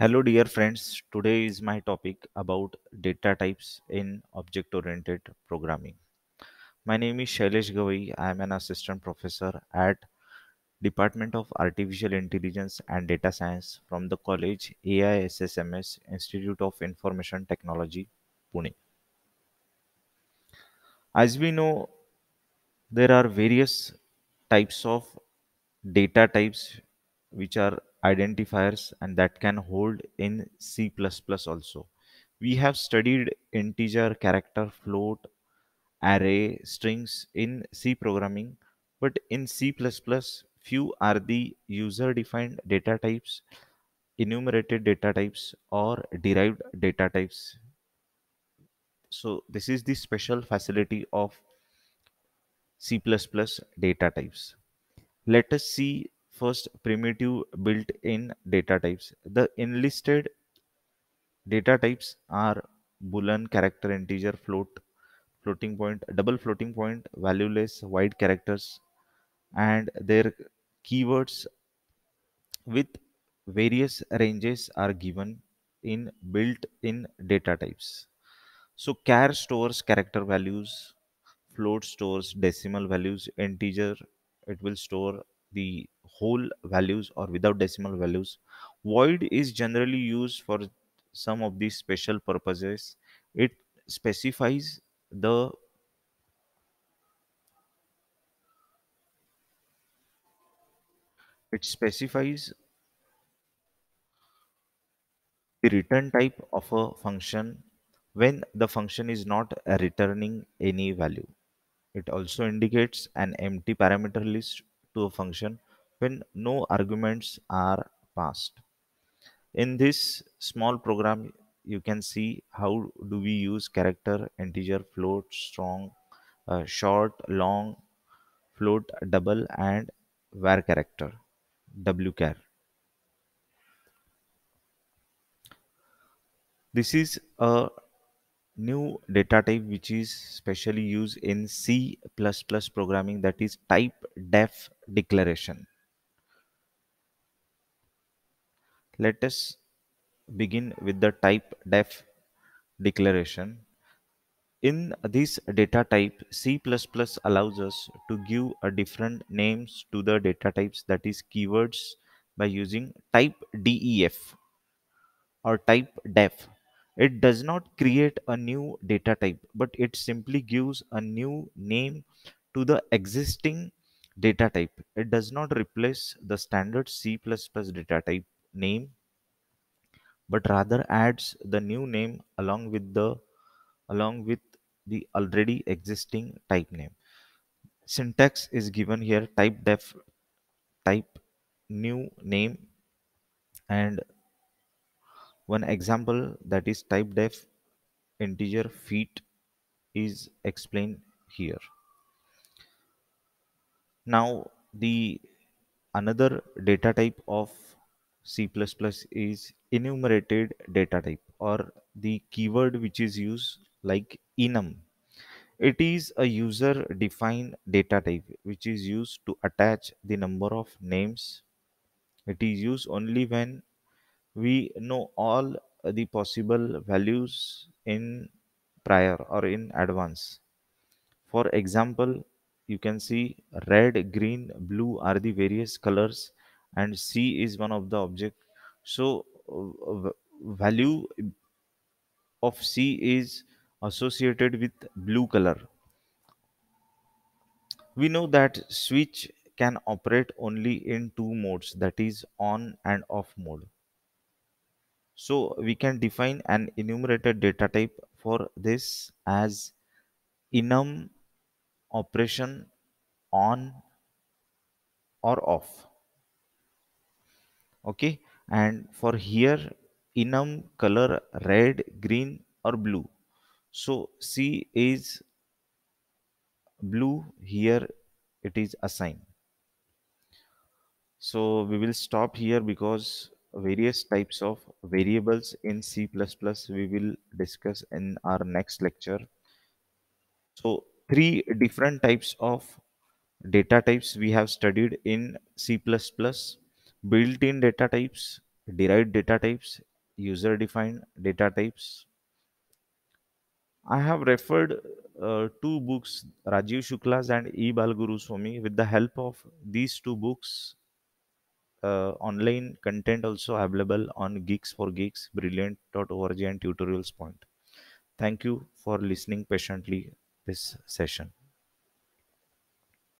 Hello, dear friends. Today is my topic about data types in object oriented programming. My name is Shailesh Gavai. I am an assistant professor at Department of Artificial Intelligence and Data Science from the college AISSMS Institute of Information Technology, Pune. As we know, there are various types of data types which are identifiers and that can hold in C++ also. We have studied integer, character, float, array, strings in C programming, but in C++, few are the user-defined data types, enumerated data types, or derived data types. So this is the special facility of C++ data types. Let us see first primitive built-in data types. The enlisted data types are boolean character integer float floating point double floating point valueless wide characters and their keywords with various ranges are given in built-in data types so char stores character values float stores decimal values integer it will store the whole values or without decimal values. Void is generally used for some of these special purposes. It specifies the it specifies the return type of a function when the function is not returning any value. It also indicates an empty parameter list to a function when no arguments are passed. In this small program, you can see how do we use character, integer, float, strong, uh, short, long, float, double and var character, wchar. This is a new data type which is specially used in C++ programming that is type def declaration. Let us begin with the type def declaration. In this data type, C++ allows us to give a different names to the data types that is keywords by using type def or type def. It does not create a new data type, but it simply gives a new name to the existing data type. It does not replace the standard C++ data type name but rather adds the new name along with the along with the already existing type name syntax is given here type def type new name and one example that is type def integer feet is explained here now the another data type of C++ is enumerated data type or the keyword which is used like enum. It is a user defined data type which is used to attach the number of names. It is used only when we know all the possible values in prior or in advance. For example, you can see red, green, blue are the various colors and c is one of the object so uh, value of c is associated with blue color we know that switch can operate only in two modes that is on and off mode so we can define an enumerated data type for this as enum operation on or off okay and for here enum color red green or blue so c is blue here it is assigned so we will stop here because various types of variables in C++ we will discuss in our next lecture. So three different types of data types we have studied in C++ built-in data types derived data types user defined data types i have referred uh, two books rajiv shukla's and e balguru swami with the help of these two books uh, online content also available on geeks for geeks brilliant.org and tutorials point thank you for listening patiently this session